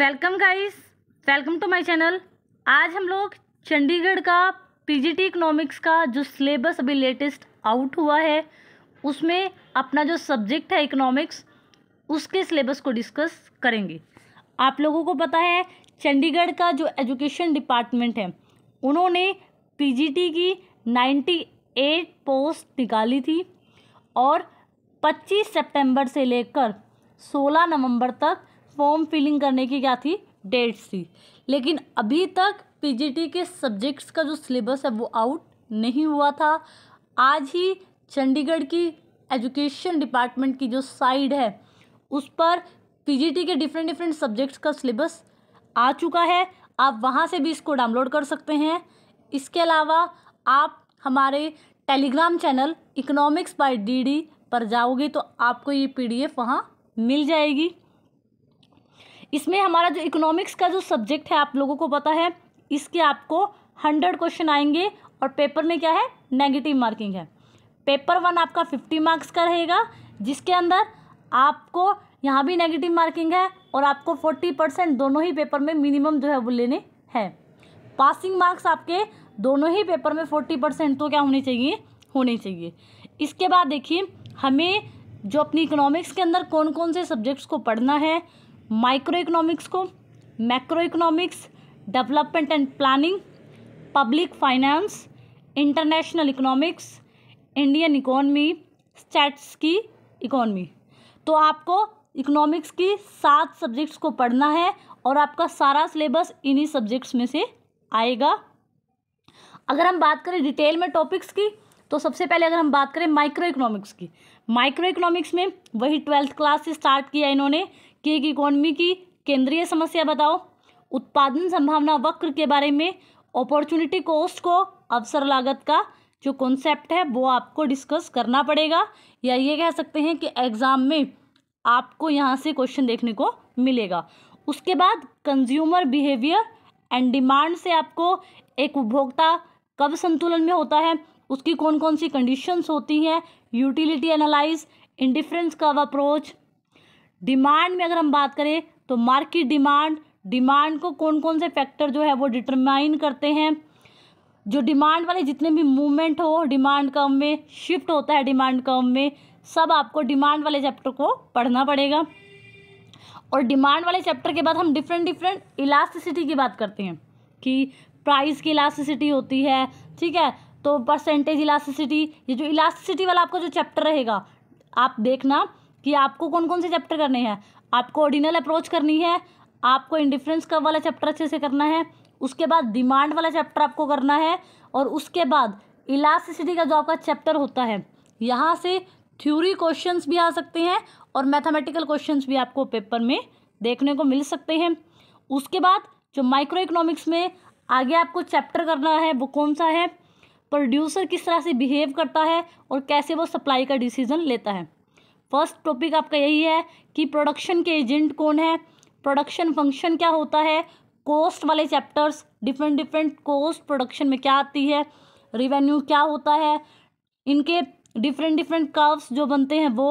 welcome guys welcome to my channel आज हम लोग चंडीगढ़ का पीजीटी इकोनॉमिक्स का जो सिलेबस अभी लेटेस्ट आउट हुआ है उसमें अपना जो सब्जेक्ट है इकोनॉमिक्स उसके सिलेबस को डिस्कस करेंगे आप लोगों को पता है चंडीगढ़ का जो एजुकेशन डिपार्टमेंट है उन्होंने पीजीटी की नाइन्टी एट पोस्ट निकाली थी और पच्चीस सेप्टेम्बर से लेकर सोलह नवम्बर तक फॉर्म फिलिंग करने की क्या थी डेट्स थी लेकिन अभी तक पीजीटी के सब्जेक्ट्स का जो सिलेबस है वो आउट नहीं हुआ था आज ही चंडीगढ़ की एजुकेशन डिपार्टमेंट की जो साइड है उस पर पीजीटी के डिफरेंट डिफरेंट सब्जेक्ट्स का सिलेबस आ चुका है आप वहाँ से भी इसको डाउनलोड कर सकते हैं इसके अलावा आप हमारे Telegram channel economics by DD पर जाओगे तो आपको ये पीडीएफ वहाँ मिल जाएगी इसमें हमारा जो इकोनॉमिक्स का जो सब्जेक्ट है आप लोगों को पता है इसके आपको हंड्रेड क्वेश्चन आएंगे और पेपर में क्या है नेगेटिव मार्किंग है पेपर वन आपका फिफ्टी मार्क्स का रहेगा जिसके अंदर आपको यहाँ भी नेगेटिव मार्किंग है और आपको फोर्टी परसेंट दोनों ही पेपर में मिनिमम जो है वो लेने हैं पासिंग मार्क्स आपके दोनों ही पेपर में फोर्टी परसेंट तो क्या होने चाहिए होने चाहिए इसके बाद देखिए हमें जो अपनी इकोनॉमिक्स के अंदर कौन कौन से सब्जेक्ट्स को पढ़ना है माइक्रो इकोनॉमिक्स को macro economics development and planning public finance international economics Indian economy states की इकोनमी तो आपको इकोनॉमिक्स की सात सब्जेक्ट्स को पढ़ना है और आपका सारा सिलेबस इन्हीं सब्जेक्ट्स में से आएगा अगर हम बात करें डिटेल में टॉपिक्स की तो सबसे पहले अगर हम बात करें माइक्रो इकोनॉमिक्स की माइक्रो इकोनॉमिक्स में वही ट्वेल्थ क्लास से स्टार्ट किया इन्होंने कि एक इकोनॉमी की केंद्रीय समस्या बताओ उत्पादन संभावना वक्र के बारे में अपॉर्चुनिटी कॉस्ट को अवसर लागत का जो कॉन्सेप्ट है वो आपको डिस्कस करना पड़ेगा या ये कह सकते हैं कि एग्ज़ाम में आपको यहाँ से क्वेश्चन देखने को मिलेगा उसके बाद कंज्यूमर बिहेवियर एंड डिमांड से आपको एक उपभोक्ता कब संतुलन में होता है उसकी कौन कौन सी कंडीशंस होती हैं यूटिलिटी एनालाइज इंडिफ्रेंस का अप्रोच डिमांड में अगर हम बात करें तो मार्केट डिमांड डिमांड को कौन कौन से फैक्टर जो है वो डिटरमाइन करते हैं जो डिमांड वाले जितने भी मूवमेंट हो डिमांड कम में शिफ्ट होता है डिमांड कम में सब आपको डिमांड वाले चैप्टर को पढ़ना पड़ेगा और डिमांड वाले चैप्टर के बाद हम डिफरेंट डिफरेंट इलास्टिसिटी की बात करते हैं कि प्राइस की इलास्टिसिटी होती है ठीक है तो परसेंटेज इलास्टिसिटी ये जो इलास्टिसिटी वाला आपका जो चैप्टर रहेगा आप देखना कि आपको कौन कौन से चैप्टर करने हैं आपको ऑर्डिनल अप्रोच करनी है आपको इंडिफ्रेंस का वाला चैप्टर अच्छे से करना है उसके बाद डिमांड वाला चैप्टर आपको करना है और उसके बाद इलास्टिसिटी का जो आपका चैप्टर होता है यहाँ से थ्योरी क्वेश्चंस भी आ सकते हैं और मैथमेटिकल क्वेश्चंस भी आपको पेपर में देखने को मिल सकते हैं उसके बाद जो माइक्रो इकोनॉमिक्स में आगे आपको चैप्टर करना है वो कौन सा है प्रोड्यूसर किस तरह से बिहेव करता है और कैसे वो सप्लाई का डिसीज़न लेता है फर्स्ट टॉपिक आपका यही है कि प्रोडक्शन के एजेंट कौन है प्रोडक्शन फंक्शन क्या होता है कॉस्ट वाले chapters different different cost production में क्या आती है रिवेन्यू क्या होता है इनके डिफरेंट डिफरेंट कर्व्स जो बनते हैं वो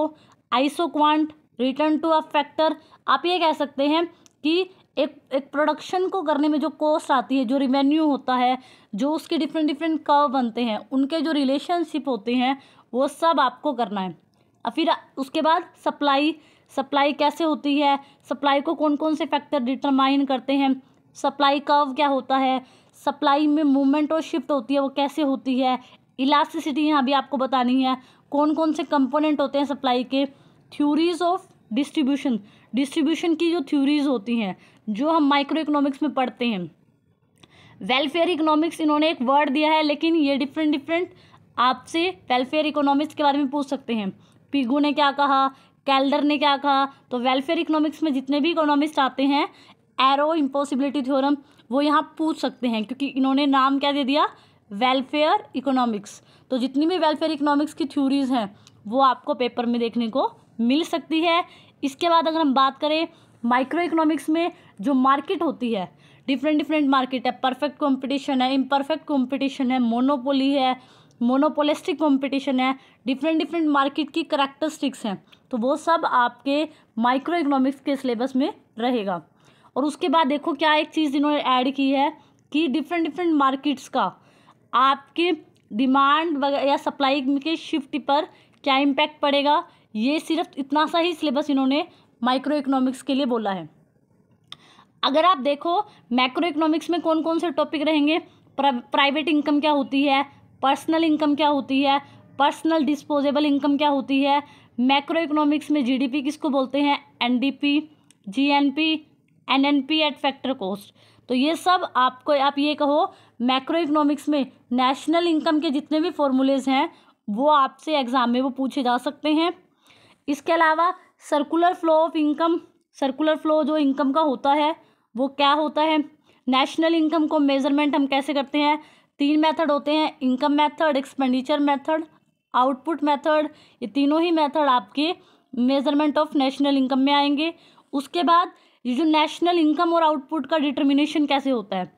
isoquant return to a factor आप ये कह सकते हैं कि एक एक प्रोडक्शन को करने में जो कॉस्ट आती है जो रिवेन्यू होता है जो उसके डिफरेंट डिफरेंट कर्व बनते हैं उनके जो रिलेशनशिप होते हैं वो सब आपको करना है और फिर उसके बाद सप्लाई सप्लाई कैसे होती है सप्लाई को कौन कौन से फैक्टर डिटरमाइन करते हैं सप्लाई कर्व क्या होता है सप्लाई में मूवमेंट और शिफ्ट होती है वो कैसे होती है इलास्टिसिटी यहाँ भी आपको बतानी है कौन कौन से कंपोनेंट होते हैं सप्लाई के थ्योरीज ऑफ डिस्ट्रीब्यूशन डिस्ट्रीब्यूशन की जो थ्योरीज होती हैं जो हम माइक्रो इकोनॉमिक्स में पढ़ते हैं वेलफेयर इकोनॉमिक्स इन्होंने एक वर्ड दिया है लेकिन ये डिफरेंट डिफरेंट आपसे वेलफेयर इकोनॉमिक्स के बारे में पूछ सकते हैं पिगू ने क्या कहा कैलडर ने क्या कहा तो वेलफेयर इकोनॉमिक्स में जितने भी इकोनॉमिस्ट आते हैं एरो इम्पॉसिबिलिटी थ्योरम वो यहाँ पूछ सकते हैं क्योंकि इन्होंने नाम क्या दे दिया वेलफेयर इकोनॉमिक्स तो जितनी भी वेलफेयर इकोनॉमिक्स की थ्योरीज हैं वो आपको पेपर में देखने को मिल सकती है इसके बाद अगर हम बात करें माइक्रो इकोनॉमिक्स में जो मार्केट होती है डिफरेंट डिफरेंट मार्केट है परफेक्ट कंपटीशन है इम्परफेक्ट कंपटीशन है मोनोपोली है मोनोपोलिस्टिक कंपटीशन है डिफरेंट डिफरेंट मार्केट की करैक्टरिस्टिक्स हैं तो वो सब आपके माइक्रो इकोनॉमिक्स के सिलेबस में रहेगा और उसके बाद देखो क्या एक चीज़ इन्होंने ऐड की है कि डिफरेंट डिफरेंट मार्केट्स का आपके डिमांड वगैरह या सप्लाई के शिफ्ट पर क्या इम्पैक्ट पड़ेगा ये सिर्फ इतना सा ही सिलेबस इन्होंने माइक्रो इकोनॉमिक्स के लिए बोला है अगर आप देखो मैक्रो इकोनॉमिक्स में कौन कौन से टॉपिक रहेंगे प्राइवेट इनकम क्या होती है पर्सनल इनकम क्या होती है पर्सनल डिस्पोजेबल इनकम क्या होती है मैक्रो इकोनॉमिक्स में जीडीपी किसको बोलते हैं NDP GNP NNP at factor cost तो ये सब आपको आप ये कहो मैक्रो इकोनॉमिक्स में नेशनल इनकम के जितने भी फॉर्मूलेज हैं वो आपसे एग्ज़ाम में वो पूछे जा सकते हैं इसके अलावा circular flow of income circular flow जो इनकम का होता है वो क्या होता है नेशनल इनकम को मेज़रमेंट हम कैसे करते हैं तीन मेथड होते हैं income method expenditure method output method ये तीनों ही मेथड आपके मेजरमेंट ऑफ नेशनल इनकम में आएंगे उसके बाद ये जो नेशनल इनकम और आउटपुट का डिटर्मिनेशन कैसे होता है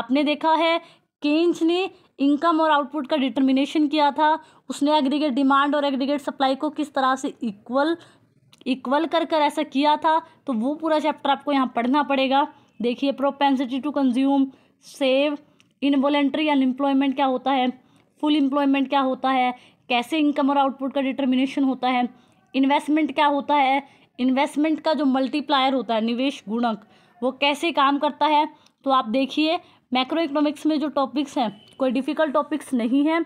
आपने देखा है केंच ने इनकम और आउटपुट का डिटर्मिनेशन किया था उसने एग्रीगेट डिमांड और एग्रीगेट सप्लाई को किस तरह से इक्वल इक्वल कर कर ऐसा किया था तो वो पूरा चैप्टर आपको यहाँ पढ़ना पड़ेगा देखिए propensity to consume save involuntary unemployment क्या होता है फुल एम्प्लॉयमेंट क्या होता है कैसे इनकम और आउटपुट का डिटर्मिनेशन होता है इन्वेस्टमेंट क्या होता है इन्वेस्टमेंट का जो मल्टीप्लायर होता है निवेश गुणक वो कैसे काम करता है तो आप देखिए मैक्रो इकोनॉमिक्स में जो टॉपिक्स हैं कोई डिफ़िकल्ट टॉपिक्स नहीं हैं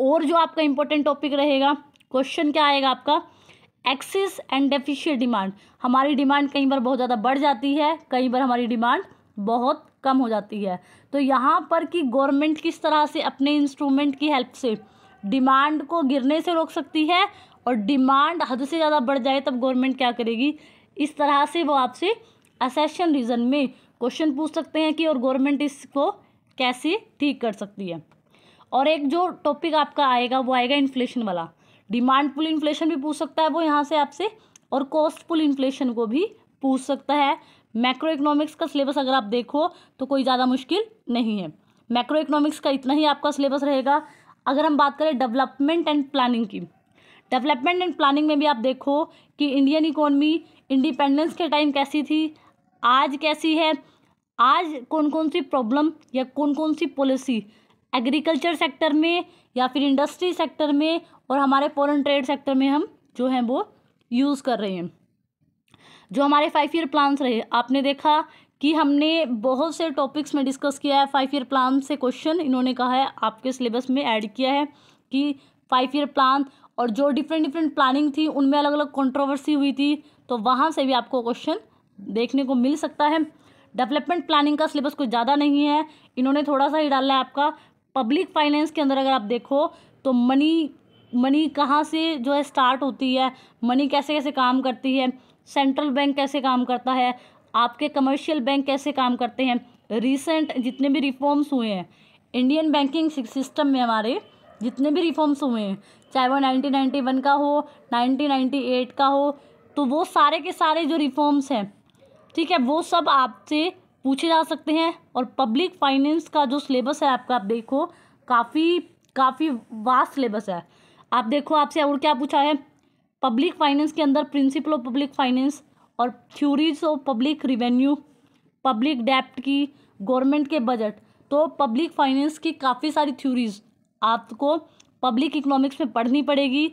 और जो आपका इम्पोर्टेंट टॉपिक रहेगा क्वेश्चन क्या आएगा आपका एक्सिस एंड डेफिशिएट डिमांड हमारी डिमांड कई बार बहुत ज़्यादा बढ़ जाती है कई बार हमारी डिमांड बहुत कम हो जाती है तो यहाँ पर कि गवर्नमेंट किस तरह से अपने इंस्ट्रूमेंट की हेल्प से डिमांड को गिरने से रोक सकती है और डिमांड हद से ज़्यादा बढ़ जाए तब गवर्नमेंट क्या करेगी इस तरह से वो आपसे असेशन रीज़न में क्वेश्चन पूछ सकते हैं कि और गवर्नमेंट इसको कैसे ठीक कर सकती है और एक जो टॉपिक आपका आएगा वो आएगा इन्फ्लेशन वाला डिमांड पुल इन्फ्लेशन भी पूछ सकता है वो यहाँ से आपसे और कॉस्ट पुल इन्फ्लेशन को भी पूछ सकता है मैक्रो इकोनॉमिक्स का सिलेबस अगर आप देखो तो कोई ज़्यादा मुश्किल नहीं है मैक्रो इकोनॉमिक्स का इतना ही आपका सिलेबस रहेगा अगर हम बात करें डेवलपमेंट एंड प्लानिंग की डेवलपमेंट एंड प्लानिंग में भी आप देखो कि इंडियन इकोनॉमी इंडिपेंडेंस के टाइम कैसी थी आज कैसी है आज कौन कौन सी प्रॉब्लम या कौन कौन सी पॉलिसी एग्रीकल्चर सेक्टर में या फिर इंडस्ट्री सेक्टर में और हमारे फॉरेन ट्रेड सेक्टर में हम जो हैं वो यूज़ कर रहे हैं जो हमारे फाइव ईयर प्लान्स रहे आपने देखा कि हमने बहुत से टॉपिक्स में डिस्कस किया है फाइव ईयर प्लान से क्वेश्चन इन्होंने कहा है आपके सिलेबस में ऐड किया है कि फाइव ईयर प्लान और जो डिफरेंट डिफरेंट प्लानिंग थी उनमें अलग अलग कंट्रोवर्सी हुई थी तो वहाँ से भी आपको क्वेश्चन देखने को मिल सकता है डेवलपमेंट प्लानिंग का सिलेबस कुछ ज़्यादा नहीं है इन्होंने थोड़ा सा ही डाला है आपका पब्लिक फाइनेंस के अंदर अगर आप देखो तो मनी मनी कहाँ से जो है स्टार्ट होती है मनी कैसे कैसे काम करती है सेंट्रल बैंक कैसे काम करता है आपके कमर्शियल बैंक कैसे काम करते हैं रिसेंट जितने भी रिफॉर्म्स हुए हैं इंडियन बैंकिंग सिस्टम में हमारे जितने भी रिफॉर्म्स हुए हैं चाहे वो नाइनटीन का हो नाइनटीन का हो तो वो सारे के सारे जो रिफॉर्म्स हैं ठीक है वो सब आपसे पूछे जा सकते हैं और पब्लिक फाइनेंस का जो सिलेबस है आपका आप देखो काफ़ी काफ़ी वास्ट सिलेबस है आप देखो आपसे और क्या पूछा है पब्लिक फाइनेंस के अंदर प्रिंसिपल ऑफ पब्लिक फाइनेंस और theories of public revenue public डेप्ट की गवर्नमेंट के बजट तो पब्लिक फाइनेंस की काफ़ी सारी थ्योरीज आपको पब्लिक इकोनॉमिक्स में पढ़नी पड़ेगी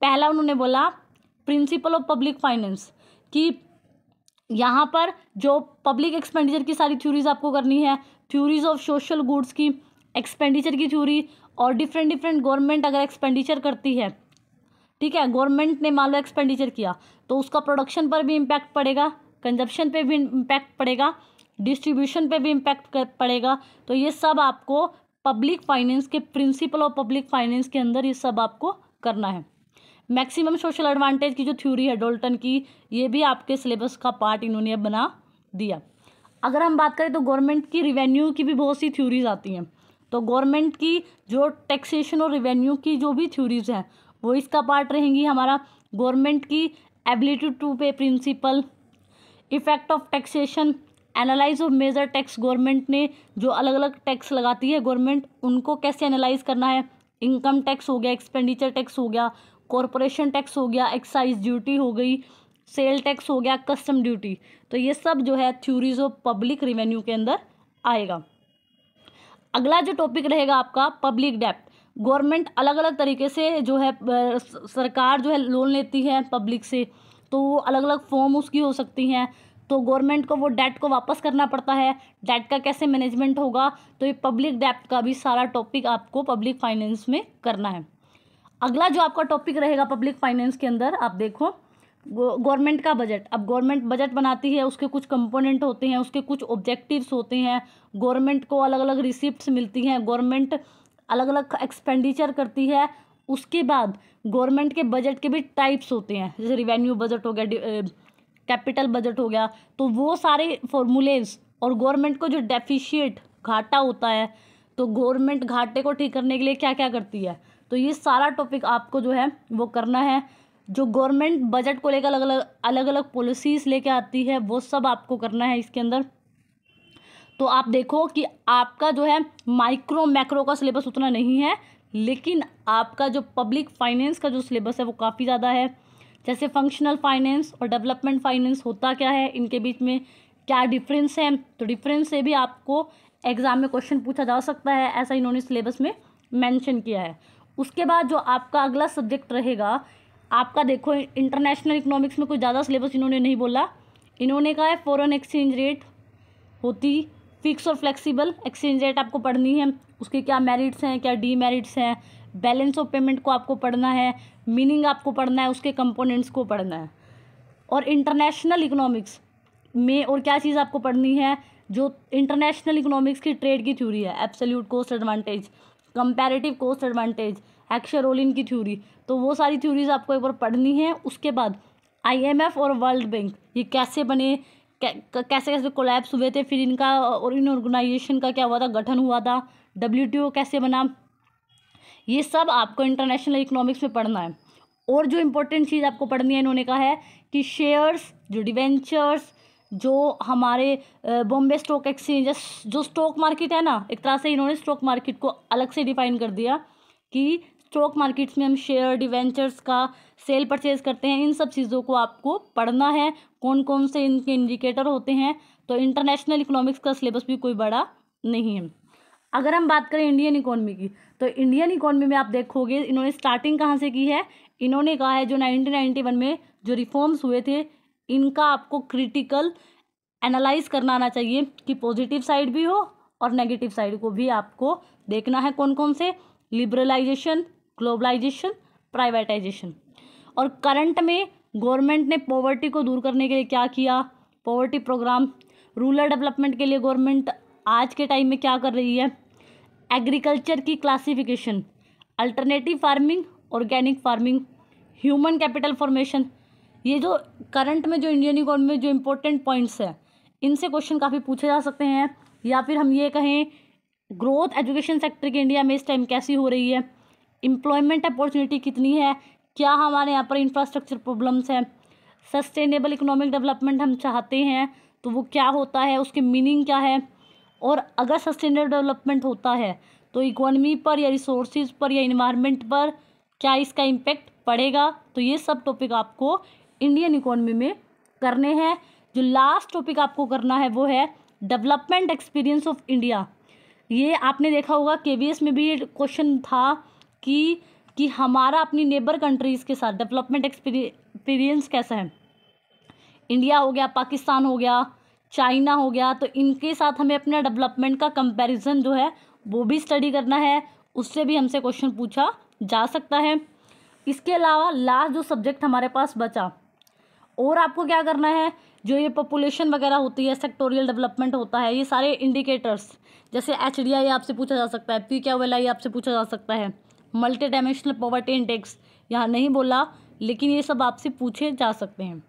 पहला उन्होंने बोला प्रिंसिपल ऑफ पब्लिक फाइनेंस कि यहाँ पर जो पब्लिक एक्सपेंडिचर की सारी थ्योरीज आपको करनी है थ्योरीज ऑफ सोशल गुड्स की एक्सपेंडिचर की थ्योरी और डिफरेंट डिफरेंट गवर्नमेंट अगर एक्सपेंडिचर करती है ठीक है गवर्नमेंट ने मान लो एक्सपेंडिचर किया तो उसका प्रोडक्शन पर भी इम्पैक्ट पड़ेगा कंजप्शन पे भी इम्पैक्ट पड़ेगा डिस्ट्रीब्यूशन पे भी इम्पैक्ट पड़ेगा तो ये सब आपको पब्लिक फाइनेंस के प्रिंसिपल ऑफ पब्लिक फाइनेंस के अंदर ये सब आपको करना है मैक्सिमम सोशल एडवांटेज की जो थ्योरी है डोल्टन की ये भी आपके सिलेबस का पार्ट इन्होंने बना दिया अगर हम बात करें तो गवर्नमेंट की रिवेन्यू की भी बहुत सी थ्योरीज आती हैं तो गवर्नमेंट की जो टैक्सेशन और रिवेन्यू की जो भी थ्योरीज हैं वो इसका पार्ट रहेंगी हमारा गवर्नमेंट की ability to pay principle effect of taxation analyse of major tax government ने जो अलग अलग टैक्स लगाती है गवर्नमेंट उनको कैसे एनालाइज करना है इनकम टैक्स हो गया एक्सपेंडिचर टैक्स हो गया कॉरपोरेशन टैक्स हो गया एक्साइज ड्यूटी हो गई सेल टैक्स हो गया कस्टम ड्यूटी तो ये सब जो है थ्यूरीज ऑफ पब्लिक रिवेन्यू के अंदर आएगा अगला जो टॉपिक रहेगा आपका पब्लिक डेप्ट गवर्नमेंट अलग अलग तरीके से जो है सरकार जो है लोन लेती है पब्लिक से तो वो अलग अलग फॉर्म उसकी हो सकती हैं तो गवर्नमेंट को वो डेट को वापस करना पड़ता है डेट का कैसे मैनेजमेंट होगा तो ये पब्लिक डेट का भी सारा टॉपिक आपको पब्लिक फाइनेंस में करना है अगला जो आपका टॉपिक रहेगा पब्लिक फाइनेंस के अंदर आप देखो गवर्नमेंट का बजट अब गवर्नमेंट बजट बनाती है उसके कुछ कंपोनेंट होते हैं उसके कुछ ऑब्जेक्टिव्स होते हैं गवर्नमेंट को अलग अलग रिसिप्ट मिलती हैं गवर्नमेंट अलग अलग एक्सपेंडिचर करती है उसके बाद गवर्नमेंट के बजट के भी टाइप्स होते हैं जैसे रिवेन्यू बजट हो गया कैपिटल बजट हो गया तो वो सारे फॉर्मूलेज और गवर्नमेंट को जो डेफिशिएट घाटा होता है तो गवर्नमेंट घाटे को ठीक करने के लिए क्या क्या करती है तो ये सारा टॉपिक आपको जो है वो करना है जो गवर्नमेंट बजट को लेकर अलग अलग अलग अलग पॉलिसीज़ लेके आती है वो सब आपको करना है इसके अंदर तो आप देखो कि आपका जो है माइक्रो मैक्रो का सिलेबस उतना नहीं है लेकिन आपका जो पब्लिक फाइनेंस का जो सिलेबस है वो काफ़ी ज़्यादा है जैसे फंक्शनल फाइनेंस और डेवलपमेंट फाइनेंस होता क्या है इनके बीच में क्या डिफरेंस है तो डिफरेंस से भी आपको एग्ज़ाम में क्वेश्चन पूछा जा सकता है ऐसा इन्होंने सिलेबस में मेंशन किया है उसके बाद जो आपका अगला सब्जेक्ट रहेगा आपका देखो इंटरनेशनल इकोनॉमिक्स में कोई ज़्यादा सिलेबस इन्होंने नहीं बोला इन्होंने कहा है फ़ॉरन एक्सचेंज रेट होती फिक्स और फ्लेक्सिबल एक्सचेंज रेट आपको पढ़नी है उसके क्या मेरिट्स हैं क्या डीमेरिट्स हैं बैलेंस ऑफ पेमेंट को आपको पढ़ना है मीनिंग आपको पढ़ना है उसके कंपोनेंट्स को पढ़ना है और इंटरनेशनल इकोनॉमिक्स में और क्या चीज़ आपको पढ़नी है जो इंटरनेशनल इकोनॉमिक्स की ट्रेड की थ्योरी है absolute cost advantage comparative cost advantage रोलिन की थ्योरी तो वो सारी थ्योरीज आपको एक बार पढ़नी है उसके बाद आईएमएफ और वर्ल्ड बैंक ये कैसे बने कैसे कैसे कोलैप्स हुए थे फिर इनका और इन ऑर्गेनाइजेशन का क्या हुआ था गठन हुआ था डब्ल्यू कैसे बना ये सब आपको इंटरनेशनल इकोनॉमिक्स में पढ़ना है और जो इम्पोर्टेंट चीज़ आपको पढ़नी है इन्होंने कहा है कि शेयर्स जो डिवेंचर्स जो हमारे बॉम्बे स्टॉक एक्सचेंज जो स्टॉक मार्केट है ना एक तरह से इन्होंने स्टॉक मार्केट को अलग से डिफाइन कर दिया कि स्टॉक मार्केट्स में हम शेयर डिवेंचर्स का सेल परचेज करते हैं इन सब चीज़ों को आपको पढ़ना है कौन कौन से इनके इंडिकेटर होते हैं तो इंटरनेशनल इकोनॉमिक्स का सिलेबस भी कोई बड़ा नहीं है अगर हम बात करें इंडियन इकोनॉमी की तो इंडियन इकोनॉमी में आप देखोगे इन्होंने स्टार्टिंग कहाँ से की है इन्होंने कहा है जो नाइनटीन में जो रिफॉर्म्स हुए थे इनका आपको क्रिटिकल एनालाइज करना आना चाहिए कि पॉजिटिव साइड भी हो और नेगेटिव साइड को भी आपको देखना है कौन कौन से लिबरलाइजेशन ग्लोबलाइजेशन प्राइवेटाइजेशन और करंट में गवर्नमेंट ने पॉवर्टी को दूर करने के लिए क्या किया पॉवर्टी प्रोग्राम रूरल डेवलपमेंट के लिए गवर्नमेंट आज के टाइम में क्या कर रही है एग्रीकल्चर की classification alternative farming organic farming human capital formation ये जो करंट में जो इंडियन इकोनॉमी में जो इम्पोर्टेंट पॉइंट्स हैं इनसे क्वेश्चन काफ़ी पूछे जा सकते हैं या फिर हम ये कहें ग्रोथ एजुकेशन सेक्टर की इंडिया में इस टाइम कैसी हो रही है एम्प्लॉयमेंट अपॉर्चुनिटी कितनी है क्या हमारे यहाँ पर इंफ्रास्ट्रक्चर प्रॉब्लम्स हैं सस्टेनेबल इकोनॉमिक डेवलपमेंट हम चाहते हैं तो वो क्या होता है उसके मीनिंग क्या है और अगर सस्टेनेबल डेवलपमेंट होता है तो इकोनॉमी पर या रिसोर्स पर या इन्वायरमेंट पर क्या इसका इम्पेक्ट पड़ेगा तो ये सब टॉपिक आपको इंडियन इकोनॉमी में करने हैं जो लास्ट टॉपिक आपको करना है वो है डेवलपमेंट एक्सपीरियंस ऑफ इंडिया ये आपने देखा होगा के में भी क्वेश्चन था कि कि हमारा अपनी नेबर कंट्रीज़ के साथ डेवलपमेंट एक्सपीरियंस कैसा है इंडिया हो गया पाकिस्तान हो गया चाइना हो गया तो इनके साथ हमें अपना डेवलपमेंट का कंपैरिजन जो है वो भी स्टडी करना है उससे भी हमसे क्वेश्चन पूछा जा सकता है इसके अलावा लास्ट जो सब्जेक्ट हमारे पास बचा और आपको क्या करना है जो ये पॉपुलेशन वगैरह होती है सेक्टोरियल डेवलपमेंट होता है ये सारे इंडिकेटर्स जैसे एच आपसे पूछा जा सकता है पी क्या वेल आपसे पूछा जा सकता है मल्टी डायमेंशनल पॉवर्टी इंडेक्स यहाँ नहीं बोला लेकिन ये सब आपसे पूछे जा सकते हैं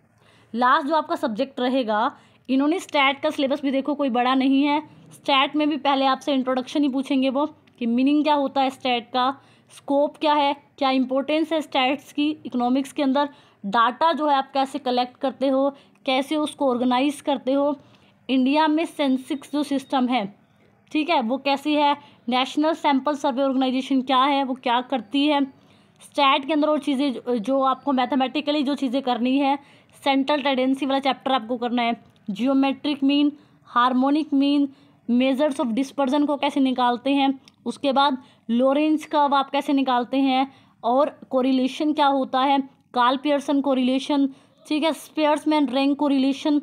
लास्ट जो आपका सब्जेक्ट रहेगा इन्होंने स्टैट का सिलेबस भी देखो कोई बड़ा नहीं है स्टैट में भी पहले आपसे इंट्रोडक्शन ही पूछेंगे वो कि मीनिंग क्या होता है स्टैट का स्कोप क्या है क्या इंपॉर्टेंस है स्टैट्स की इकोनॉमिक्स के अंदर डाटा जो है आप कैसे कलेक्ट करते हो कैसे उसको ऑर्गेनाइज करते हो इंडिया में सेंसिक्स जो सिस्टम है ठीक है वो कैसी है नेशनल सैम्पल सर्वे ऑर्गेनाइजेशन क्या है वो क्या करती है स्टैट के अंदर और चीज़ें जो आपको मैथमेटिकली जो चीज़ें करनी है सेंट्रल टेंडेंसी वाला चैप्टर आपको करना है geometric mean harmonic mean measures of dispersion को कैसे निकालते हैं उसके बाद लोरेंस कर्व आप कैसे निकालते हैं और कोरिलेशन क्या होता है काल पियर्सन कोरिलेशन ठीक है Spearman rank correlation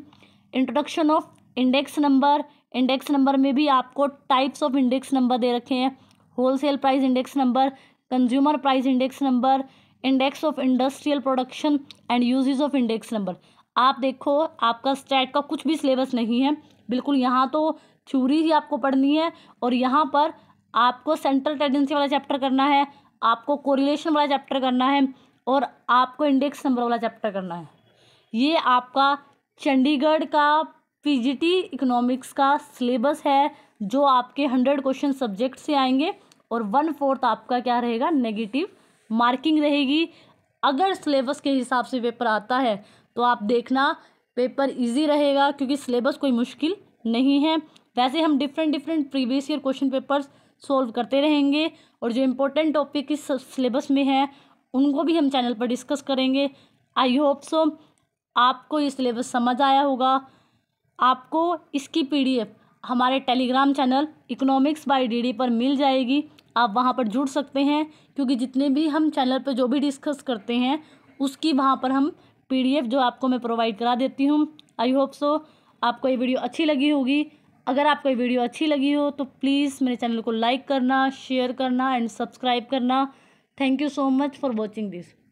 introduction of index number index number में भी आपको टाइप्स ऑफ इंडेक्स नंबर दे रखे हैं wholesale price index number consumer price index number index of industrial production and uses of index number आप देखो आपका स्टैट का कुछ भी सिलेबस नहीं है बिल्कुल यहाँ तो थ्यूरी ही आपको पढ़नी है और यहाँ पर आपको सेंट्रल टेंडेंसी वाला चैप्टर करना है आपको कोरिलेशन वाला चैप्टर करना है और आपको इंडेक्स नंबर वाला चैप्टर करना है ये आपका चंडीगढ़ का पीजीटी इकोनॉमिक्स का सिलेबस है जो आपके हंड्रेड क्वेश्चन सब्जेक्ट से आएंगे और वन फोर्थ आपका क्या रहेगा नेगेटिव मार्किंग रहेगी अगर सिलेबस के हिसाब से पेपर आता है तो आप देखना पेपर इजी रहेगा क्योंकि सिलेबस कोई मुश्किल नहीं है वैसे हम different different previous year question papers solve करते रहेंगे और जो इम्पोर्टेंट टॉपिक इस सिलेबस में है उनको भी हम चैनल पर डिस्कस करेंगे आई होप सो आपको ये सिलेबस समझ आया होगा आपको इसकी पीडीएफ हमारे Telegram channel economics by DD पर मिल जाएगी आप वहाँ पर जुड़ सकते हैं क्योंकि जितने भी हम चैनल पर जो भी डिस्कस करते हैं उसकी वहाँ पर हम पीडीएफ जो आपको मैं प्रोवाइड करा देती हूँ आई होप सो आपको ये वीडियो अच्छी लगी होगी अगर आपको ये वीडियो अच्छी लगी हो तो प्लीज़ मेरे चैनल को लाइक करना शेयर करना एंड सब्सक्राइब करना thank you so much for watching this